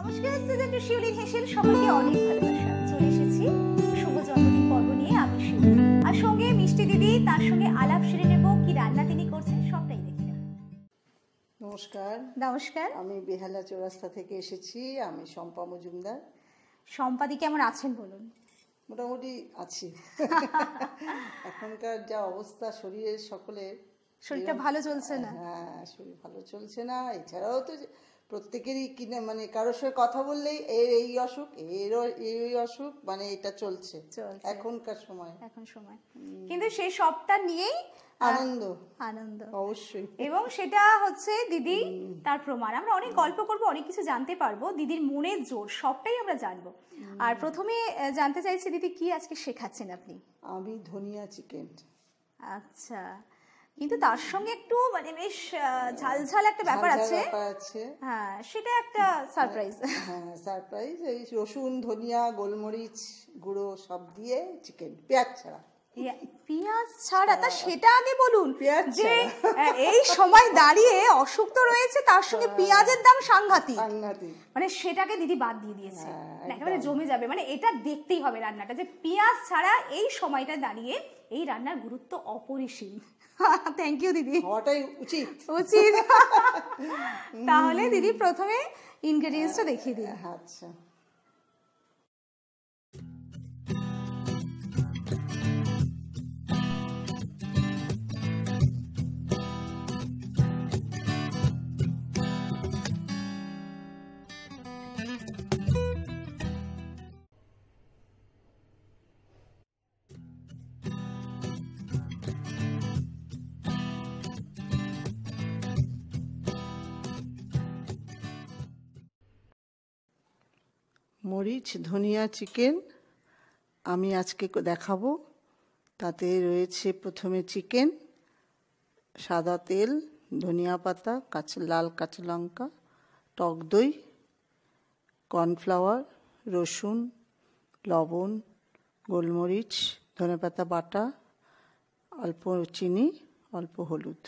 নমস্কার সুজাত শিউলির হেসেল সবাইকে অনেক ভালোবাসা চলে এসেছি শুভ জন্মদিন পর্ব নিয়ে আমি শিউলি আর সঙ্গে মিষ্টি দিদি তার সঙ্গে আলাপ সেরে নেব কি রান্না তিনি করছেন সবটাই দেখি নমস্কার নমস্কার আমি বেহালা চৌরাস্তা থেকে এসেছি আমি শম্পা মজুমদার সম্পাদি কেমন আছেন বলুন মোটামুটি আছি এখনকার যা অবস্থা শরীরের সকলের শরীরটা ভালো চলছে না হ্যাঁ শরীর ভালো চলছে না এছাড়াও তো প্রত্যেকেরই কিনে মানে কারোর সঙ্গে কথা বললেই এর এই অসুখ এর এই অসুখ মানে এটা চলছে এখনকার সময় এখন সময় কিন্তু সেই সবটা নিয়েই আনন্দ আনন্দ অবশ্যই এবং সেটা হচ্ছে দিদি তার প্রমাণ আমরা অনেক গল্প করব অনেক কিছু জানতে পারবো দিদির মনের জোর সবটাই আমরা জানবো আর প্রথমে জানতে চাইছি দিদি কি আজকে শেখাচ্ছেন আপনি আমি ধনিয়া চিকেন আচ্ছা কিন্তু তার সঙ্গে একটু মানে বেশ ঝালঝাল একটা ব্যাপার আছে হ্যাঁ সেটা একটা সারপ্রাইজ হ্যাঁ সারপ্রাইজ হ্যাঁ, হ্যাঁ, এই রসুন ধনিয়া গোলমরিচ গুঁড়ো সব দিয়ে চিকেন পেঁয়াজ ছাড়া পেঁয়াজ ছাড়া তা সেটা আগে বলুন যে এই সময় দাঁড়িয়ে অসুখ তো রয়েছে তার সঙ্গে হ্যাঁ, পেঁয়াজের দাম সাংঘাতিক মানে সেটাকে দিদি বাদ দিয়ে দিয়েছে মানে একেবারে জমে যাবে মানে এটা দেখতেই হবে রান্নাটা যে পেঁয়াজ ছাড়া এই সময়টা দাঁড়িয়ে এই রান্নার গুরুত্ব অপরিসীম থ্যাংক ইউ দিদি হওয়াটাই উচিত উচিত তাহলে দিদি প্রথমে ইনগ্রেডিয়েন্টসটা দেখিয়ে দিই আচ্ছা মরিচ ধনিয়া চিকেন আমি আজকে দেখাবো তাতে রয়েছে প্রথমে চিকেন সাদা তেল ধনিয়া পাতা কাঁচ লাল কাঁচা লঙ্কা টক দই কর্নফ্লাওয়ার রসুন লবণ গোলমরিচ ধনেপাতা বাটা অল্প চিনি অল্প হলুদ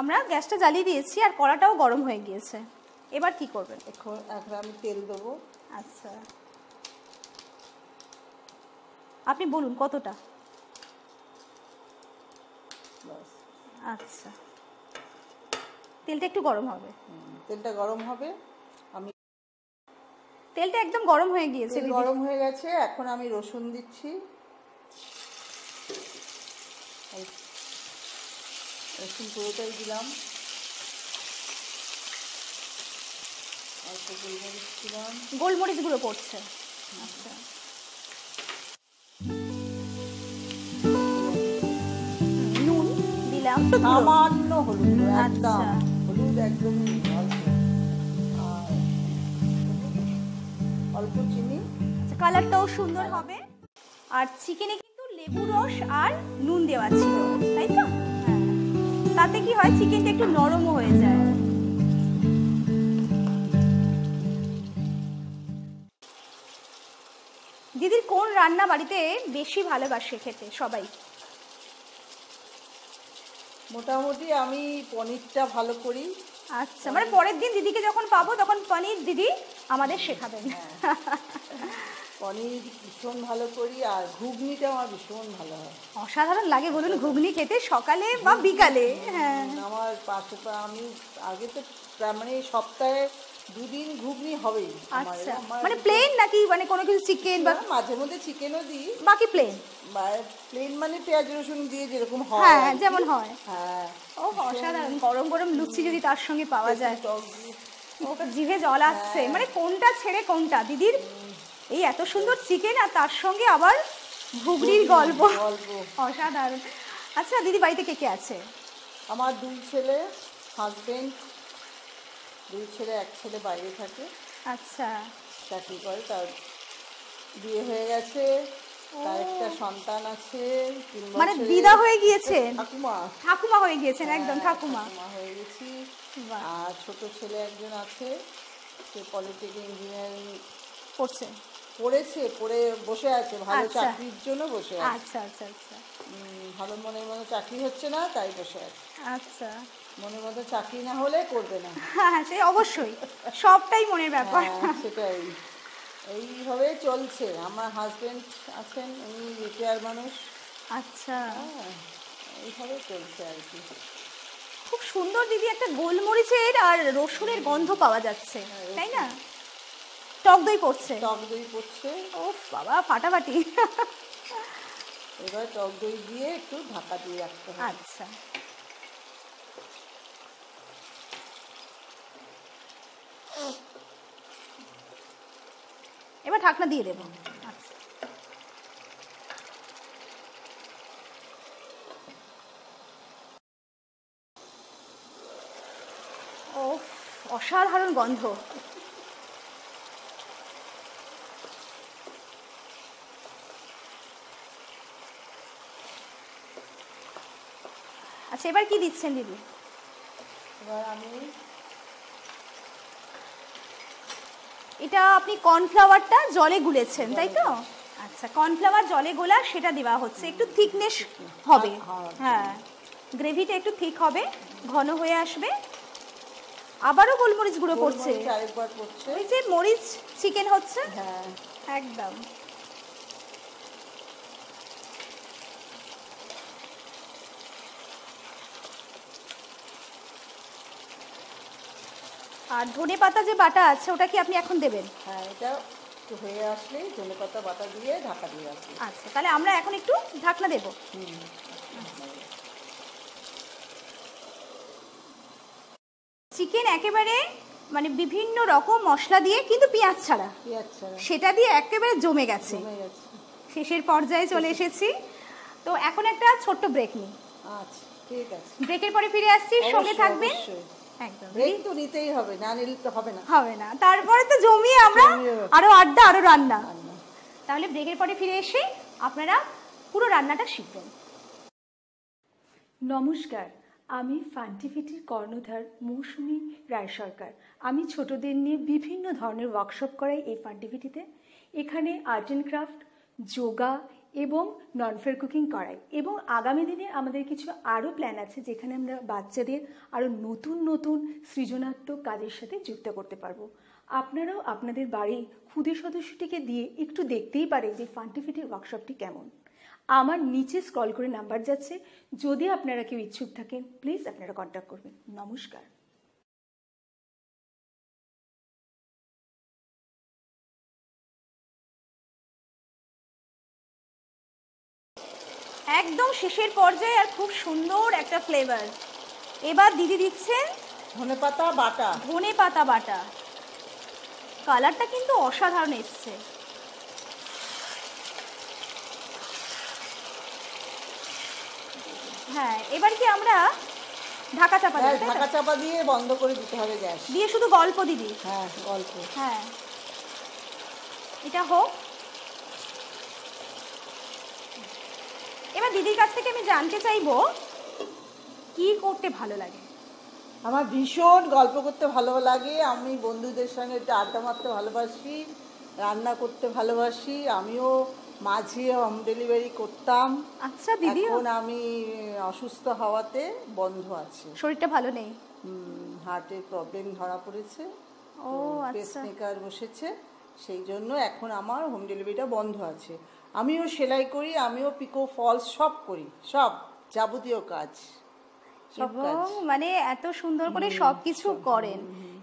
আমরা গ্যাসটা জ্বালিয়ে দিয়েছি আর কড়াটাও গরম হয়ে গিয়েছে এবার কি করবেন এখন এখন আমি তেল দেবো আচ্ছা আপনি বলুন কতটা আচ্ছা তেলটা একটু গরম হবে তেলটা গরম হবে আমি তেলটা একদম গরম হয়ে গিয়েছে গরম হয়ে গেছে এখন আমি রসুন দিচ্ছি রসুন পুরোটাই দিলাম আচ্ছা, গোলমরিচ গুঁড়ো করছে আচ্ছা।, আচ্ছা।, আচ্ছা কালারটাও সুন্দর হবে আর চিকেনে কিন্তু লেবু রস আর নুন দেওয়া ছিল তাই তো হ্যাঁ। তাতে কি হয় চিকেনটা একটু নরমও হয়ে যায় দিদির কোন রান্না বাড়িতে বেশি ভালোবাসে খেতে সবাই মোটামুটি আমি পনিরটা ভালো করি আচ্ছা মানে পরের দিন দিদিকে যখন পাবো তখন পনির দিদি আমাদের শেখাবেন হ্যাঁ। পনির ভীষণ ভালো করি আর ঘুগনিটা আমার ভীষণ ভালো হয় অসাধারণ লাগে বলুন ঘুগনি খেতে সকালে বা বিকালে হ্যাঁ আমার পাশে আমি আগে তো মানে সপ্তাহে দুদিন ঘুগনি হবে আচ্ছা মানে প্লেন নাকি মানে কোনো কিছু চিকেন বা মাঝে মধ্যে চিকেনও দিই বাকি প্লেন প্লেন মানে পেঁয়াজ রসুন দিয়ে যেরকম হ্যাঁ, হয় হ্যাঁ যেমন হয় হ্যাঁ ও অসাধারণ গরম গরম লুচি যদি তার সঙ্গে পাওয়া যায় জিভে জল আসছে হ্যাঁ। মানে কোনটা ছেড়ে কোনটা দিদির এই এত সুন্দর চিকেন আর তার সঙ্গে আবার ঘুগনির গল্প অসাধারণ আচ্ছা দিদি বাড়িতে কে কে আছে আমার দুই ছেলে হাজবেন্ড দুই ছেলে এক ছেলে বাইরে থাকে আচ্ছা চাকরি করে তার বিয়ে হয়ে গেছে তার একটা সন্তান আছে মানে দিদা হয়ে গিয়েছে ঠাকুমা ঠাকুমা হয়ে গিয়েছেন হ্যাঁ, একদম ঠাকুমা হয়ে গেছি আর ছোট ছেলে একজন আছে সে পলিটিক ইঞ্জিনিয়ারিং পড়ছে পড়েছে পড়ে বসে আছে ভালো আচ্ছা। চাকরির জন্য বসে আছে আচ্ছা আচ্ছা আচ্ছা ভালো মনে মনে চাকরি হচ্ছে না তাই বসে আছে আচ্ছা মনের মতো চাকরি না হলে করবে না হ্যাঁ, হ্যাঁ সে অবশ্যই সবটাই মনের ব্যাপার হ্যাঁ, সেটাই এইভাবে চলছে আমার হাজবেন্ড আছেন উনি রিটায়ার মানুষ আচ্ছা হ্যাঁ, এইভাবে চলছে আর কি খুব সুন্দর দিদি একটা গোলমরিচের আর রসুনের গন্ধ পাওয়া যাচ্ছে তাই না টক দই পড়ছে টক দই পড়ছে ও বাবা ফাটাফাটি এবার টক দই দিয়ে একটু ঢাকা দিয়ে রাখতে হবে আচ্ছা ঢাকনা দিয়ে দেব ও অসাধারণ গন্ধ আচ্ছা এবার কি দিচ্ছেন দিদি এবার আমি এটা আপনি কর্নফ্লাওয়ারটা জলে গুলেছেন তাই তো আচ্ছা কর্নফ্লাওয়ার জলে গোলা সেটা দেওয়া হচ্ছে একটু থিকনেস হবে হ্যাঁ গ্রেভিটা একটু থিক হবে ঘন হয়ে আসবে আবারও গোলমরিচ গুঁড়ো পড়ছে ওই যে মরিচ চিকেন হচ্ছে হ্যাঁ। একদম আর ধনে পাতা যে বাটা আছে ওটা কি আপনি এখন দেবেন হ্যাঁ এটা একটু হয়ে আসলে ধনে পাতা বাটা দিয়ে ঢাকা দিয়ে রাখবো আচ্ছা তাহলে আমরা এখন একটু ঢাকনা দেবো চিকেন একেবারে মানে বিভিন্ন রকম মশলা দিয়ে কিন্তু পেঁয়াজ ছাড়া সেটা দিয়ে একেবারে জমে গেছে শেষের পর্যায়ে চলে এসেছি তো এখন একটা ছোট্ট ব্রেক নিই আচ্ছা ঠিক আছে ব্রেকের পরে ফিরে আসছি সঙ্গে থাকবেন একদম ব্রেক তো নিতেই হবে না নিলে তো হবে না হবে না তারপরে তো জমি আমরা আরো আড্ডা আরো রান্না তাহলে ব্রেকের পরে ফিরে এসে আপনারা পুরো রান্নাটা শিখবেন নমস্কার আমি ফান্টিফিটির কর্ণধার মৌসুমি রায় সরকার আমি ছোটদের নিয়ে বিভিন্ন ধরনের ওয়ার্কশপ করাই এই ফান্টিফিটিতে এখানে আর্ট অ্যান্ড ক্রাফট যোগা এবং ননফেয়ার কুকিং করাই এবং আগামী দিনে আমাদের কিছু আরও প্ল্যান আছে যেখানে আমরা বাচ্চাদের আরও নতুন নতুন সৃজনাত্মক কাজের সাথে যুক্ত করতে পারবো আপনারাও আপনাদের বাড়ির ক্ষুদে সদস্যটিকে দিয়ে একটু দেখতেই পারেন যে ফান্টিফিটির ওয়ার্কশপটি কেমন আমার নিচে স্ক্রল করে নাম্বার যাচ্ছে যদি আপনারা কেউ ইচ্ছুক থাকেন প্লিজ আপনারা কন্ট্যাক্ট করবেন নমস্কার একদম শেষের পর্যায়ে আর খুব সুন্দর একটা ফ্লেভার এবার দিদি দিচ্ছেন ধনে পাতা বাটা ধনে পাতা বাটা কালারটা কিন্তু অসাধারণ এসছে হ্যাঁ এবার কি আমরা ঢাকা চাপা হ্যাঁ, দিই ঢাকা চাপা দিয়ে বন্ধ করে দিতে হবে গ্যাস দিয়ে শুধু গল্প দিবি হ্যাঁ গল্প হ্যাঁ এটা হোক দিদির কাছ থেকে আমি জানতে চাইবো কি করতে ভালো লাগে আমার ভীষণ গল্প করতে ভালো লাগে আমি বন্ধুদের সঙ্গে একটু আড্ডা মারতে ভালোবাসি রান্না করতে ভালোবাসি আমিও মাঝে হোম ডেলিভারি করতাম আচ্ছা দিদি এখন আমি অসুস্থ হওয়াতে বন্ধ আছে শরীরটা ভালো নেই হার্টের প্রবলেম ধরা পড়েছে ও আচ্ছা বসেছে সেই জন্য এখন আমার হোম ডেলিভারিটা বন্ধ আছে আমিও সেলাই করি আমিও পিকো ফলস সব করি সব যাবতীয় কাজ মানে এত সুন্দর করে সবকিছু করেন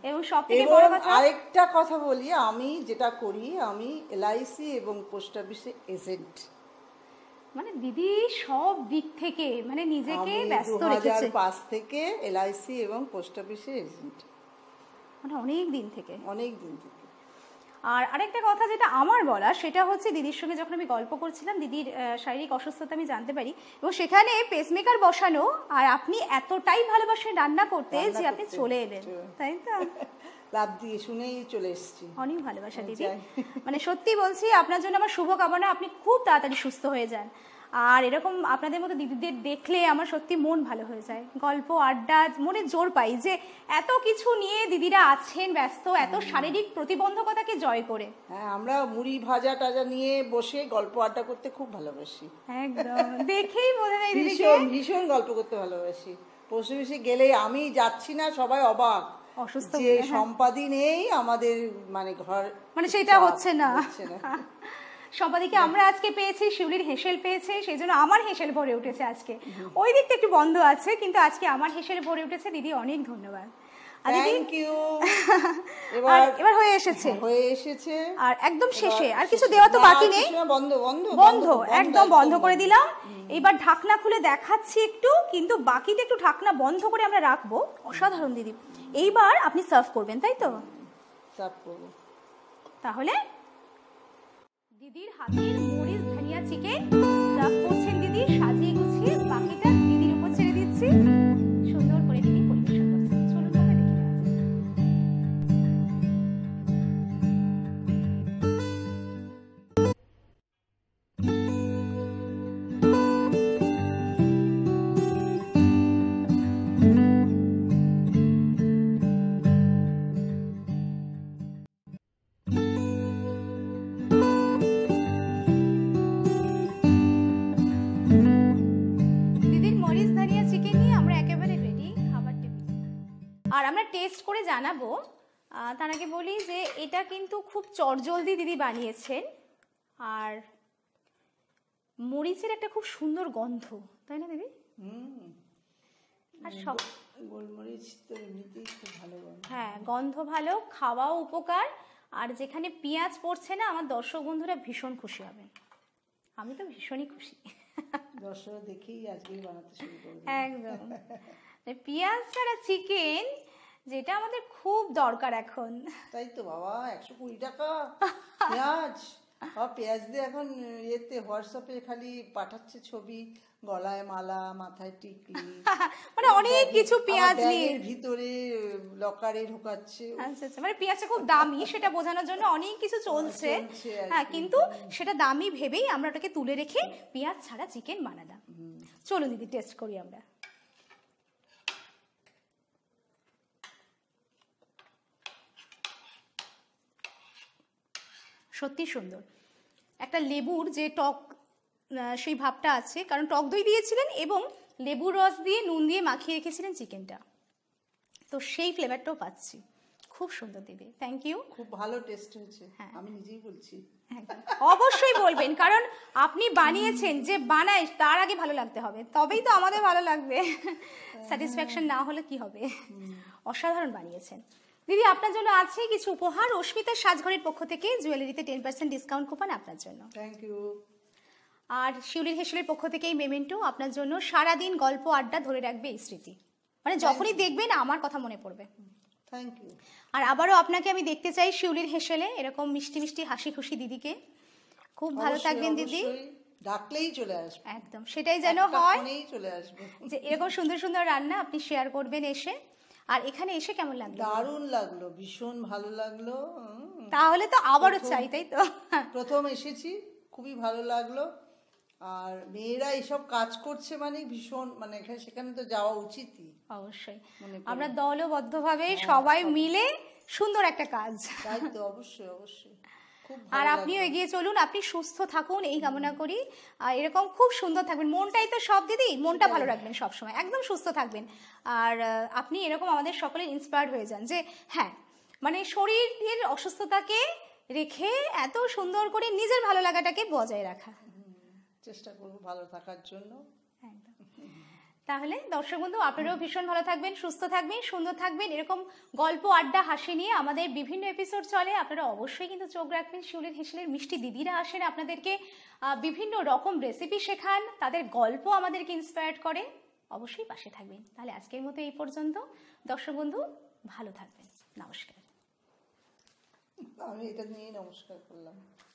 এবং সবথেকে বড় কথা আরেকটা কথা বলি আমি যেটা করি আমি এলআইসি এবং পোস্ট অফিসে এজেন্ট মানে দিদি সব দিক থেকে মানে নিজেকে ব্যস্ত রেখেছে পাঁচ থেকে এলআইসি এবং পোস্ট অফিসে এজেন্ট মানে অনেক দিন থেকে অনেক দিন থেকে আর আরেকটা কথা যেটা আমার বলা সেটা হচ্ছে দিদির সঙ্গে যখন আমি গল্প করছিলাম দিদির শারীরিক অসুস্থতা আমি জানতে পারি এবং সেখানে পেসমেকার বসানো আর আপনি এতটাই ভালোবাসেন রান্না করতে যে আপনি চলে এলেন তাই তো লাভ দিয়ে শুনেই চলে এসেছি অনেক ভালোবাসা দিদি মানে সত্যি বলছি আপনার জন্য আমার শুভকামনা আপনি খুব তাড়াতাড়ি সুস্থ হয়ে যান আর এরকম আপনাদের মতো দিদিদের দেখলে আমার সত্যি মন ভালো হয়ে যায় গল্প আড্ডা মনে জোর পাই যে এত কিছু নিয়ে দিদিরা আছেন ব্যস্ত এত শারীরিক প্রতিবন্ধকতাকে জয় করে হ্যাঁ আমরা মুড়ি ভাজা টাজা নিয়ে বসে গল্প আড্ডা করতে খুব ভালোবাসি একদম দেখেই মনে হয় ভীষণ ভীষণ গল্প করতে ভালোবাসি পশু গেলে আমি যাচ্ছি না সবাই অবাক অসুস্থ যে হ্যাঁ। সম্পাদি নেই আমাদের মানে ঘর মানে সেটা হচ্ছে না সবাদিকে আমরা আজকে পেয়েছি শিউলির হেসেল পেয়েছে সেই জন্য আমার হেসেল ভরে উঠেছে আজকে mm-hmm. ওই দিকটা একটু বন্ধ আছে কিন্তু আজকে আমার হেসেল ভরে উঠেছে দিদি অনেক ধন্যবাদ থ্যাংক ইউ এবার এবার হয়ে এসেছে হয়ে এসেছে আর একদম শেষে আর কিছু দেওয়া তো বাকি নেই বন্ধ বন্ধ বন্ধ একদম বন্ধ করে দিলাম mm-hmm. এবার ঢাকনা খুলে দেখাচ্ছি একটু কিন্তু বাকিটা একটু ঢাকনা বন্ধ করে আমরা রাখবো অসাধারণ দিদি এইবার আপনি সার্ভ করবেন তাই তো সার্ভ করব তাহলে দিদির হাতের মরিচ ধনিয়া চিকেন করে জানাবো তার আগে বলি যে এটা কিন্তু খুব চটজলদি দিদি বানিয়েছেন আর মরিচের একটা খুব সুন্দর গন্ধ তাই না দিদি আর সব গোলমরিচ তো এমনিতেই খুব ভালো হ্যাঁ গন্ধ ভালো খাওয়াও উপকার আর যেখানে পেঁয়াজ পড়ছে না আমার দর্শক বন্ধুরা ভীষণ খুশি হবেন আমি তো ভীষণই খুশি দর্শক দেখেই আজকেই বানাতে শুরু করব একদম মানে পেঁয়াজ ছাড়া চিকেন যেটা আমাদের খুব দরকার এখন তাই তো বাবা একশো কুড়ি টাকা পেঁয়াজ পেঁয়াজ দিয়ে এখন ইয়েতে হোয়াটসঅ্যাপে খালি পাঠাচ্ছে ছবি গলায় মালা মাথায় টিকলি মানে অনেক কিছু পেঁয়াজ নিয়ে ভিতরে লকারে ঢোকাচ্ছে আচ্ছা আচ্ছা মানে পেঁয়াজটা খুব দামি সেটা বোঝানোর জন্য অনেক কিছু হ্যাঁ, চলছে হ্যাঁ কিন্তু সেটা দামি ভেবেই আমরা ওটাকে তুলে রেখে পেঁয়াজ ছাড়া চিকেন বানালাম চলুন দিদি টেস্ট করি আমরা সত্যি সুন্দর একটা লেবুর যে টক সেই ভাবটা আছে কারণ টক দই দিয়েছিলেন এবং লেবুর রস দিয়ে নুন দিয়ে মাখিয়ে রেখেছিলেন চিকেনটা তো সেই ফ্লেভারটাও পাচ্ছি খুব সুন্দর দিদি থ্যাংক ইউ খুব ভালো টেস্ট হয়েছে হ্যাঁ আমি নিজেই বলছি অবশ্যই বলবেন কারণ আপনি বানিয়েছেন যে বানায় তার আগে ভালো লাগতে হবে তবেই তো আমাদের ভালো লাগবে স্যাটিসফ্যাকশন না হলে কি হবে অসাধারণ বানিয়েছেন দিদি আপনার জন্য আছে কিছু উপহার অস্মিতার সাজঘরের পক্ষ থেকে জুয়েলারিতে টেন পার্সেন্ট ডিসকাউন্ট কুপন আপনার জন্য থ্যাংক ইউ আর শিউলির হেসলের পক্ষ থেকে এই মেমেন্টো আপনার জন্য সারাদিন গল্প আড্ডা ধরে রাখবে এই স্মৃতি মানে যখনই দেখবেন আমার কথা মনে পড়বে থ্যাংক ইউ আর আবারও আপনাকে আমি দেখতে চাই শিউলির হেসেলে এরকম মিষ্টি মিষ্টি হাসি খুশি দিদিকে খুব ভালো থাকবেন দিদি ডাকলেই চলে আসবে একদম সেটাই যেন হয় চলে আসবে যে এরকম সুন্দর সুন্দর রান্না আপনি শেয়ার করবেন এসে আর এখানে এসে কেমন লাগলো দারুণ লাগলো ভীষণ ভালো লাগলো তাহলে তো আবারও চাই তাই তো প্রথম এসেছি খুবই ভালো লাগলো আর মেয়েরা এসব কাজ করছে মানে ভীষণ মানে সেখানে তো যাওয়া উচিতই অবশ্যই আমরা দলবদ্ধভাবে হ্যাঁ, সবাই মিলে সুন্দর একটা কাজ তাই তো অবশ্যই অবশ্যই আর আপনিও এগিয়ে চলুন আপনি সুস্থ থাকুন এই কামনা করি আর এরকম খুব সুন্দর থাকবেন মনটাই তো সব দিদি মনটা ভালো রাখবেন সবসময় একদম সুস্থ থাকবেন আর আপনি এরকম আমাদের সকলে ইন্সপায়ার্ড হয়ে যান যে হ্যাঁ মানে শরীরের অসুস্থতাকে রেখে এত সুন্দর করে নিজের ভালো লাগাটাকে বজায় রাখা চেষ্টা করবো ভালো থাকার জন্য একদম তাহলে দর্শক বন্ধু আপনারাও ভীষণ ভালো থাকবেন সুস্থ থাকবেন সুন্দর থাকবেন এরকম গল্প আড্ডা হাসি নিয়ে আমাদের বিভিন্ন এপিসোড চলে আপনারা অবশ্যই কিন্তু চোখ রাখবেন শিউলির হেসেলের মিষ্টি দিদিরা আসেন আপনাদেরকে বিভিন্ন রকম রেসিপি শেখান তাদের গল্প আমাদেরকে ইন্সপায়ার করে অবশ্যই পাশে থাকবেন তাহলে আজকের মতো এই পর্যন্ত দর্শক বন্ধু ভালো থাকবেন নমস্কার আমি এটা নিয়ে নমস্কার করলাম